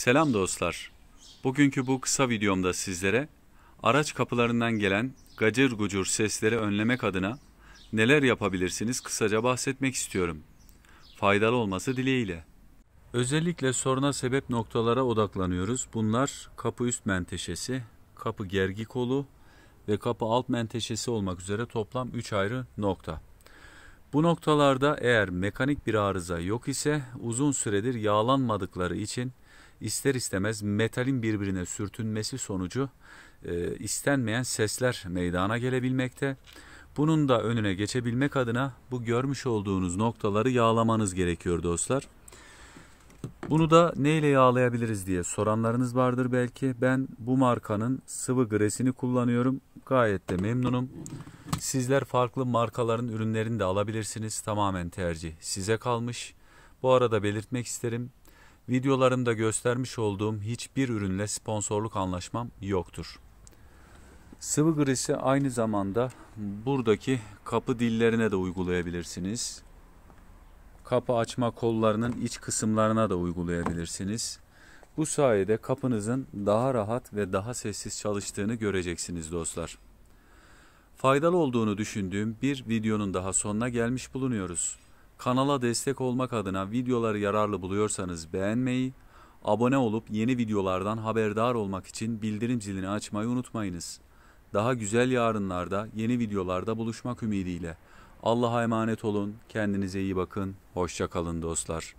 Selam dostlar. Bugünkü bu kısa videomda sizlere araç kapılarından gelen gacır gucur sesleri önlemek adına neler yapabilirsiniz kısaca bahsetmek istiyorum. Faydalı olması dileğiyle. Özellikle soruna sebep noktalara odaklanıyoruz. Bunlar kapı üst menteşesi, kapı gergi kolu ve kapı alt menteşesi olmak üzere toplam 3 ayrı nokta. Bu noktalarda eğer mekanik bir arıza yok ise uzun süredir yağlanmadıkları için ister istemez metalin birbirine sürtünmesi sonucu e, istenmeyen sesler meydana gelebilmekte. Bunun da önüne geçebilmek adına bu görmüş olduğunuz noktaları yağlamanız gerekiyor dostlar. Bunu da neyle yağlayabiliriz diye soranlarınız vardır belki. Ben bu markanın sıvı gresini kullanıyorum. Gayet de memnunum. Sizler farklı markaların ürünlerini de alabilirsiniz. Tamamen tercih size kalmış. Bu arada belirtmek isterim. Videolarımda göstermiş olduğum hiçbir ürünle sponsorluk anlaşmam yoktur. Sıvı grisi aynı zamanda buradaki kapı dillerine de uygulayabilirsiniz. Kapı açma kollarının iç kısımlarına da uygulayabilirsiniz. Bu sayede kapınızın daha rahat ve daha sessiz çalıştığını göreceksiniz dostlar. Faydalı olduğunu düşündüğüm bir videonun daha sonuna gelmiş bulunuyoruz. Kanala destek olmak adına videoları yararlı buluyorsanız beğenmeyi, abone olup yeni videolardan haberdar olmak için bildirim zilini açmayı unutmayınız. Daha güzel yarınlarda yeni videolarda buluşmak ümidiyle. Allah'a emanet olun, kendinize iyi bakın, hoşça kalın dostlar.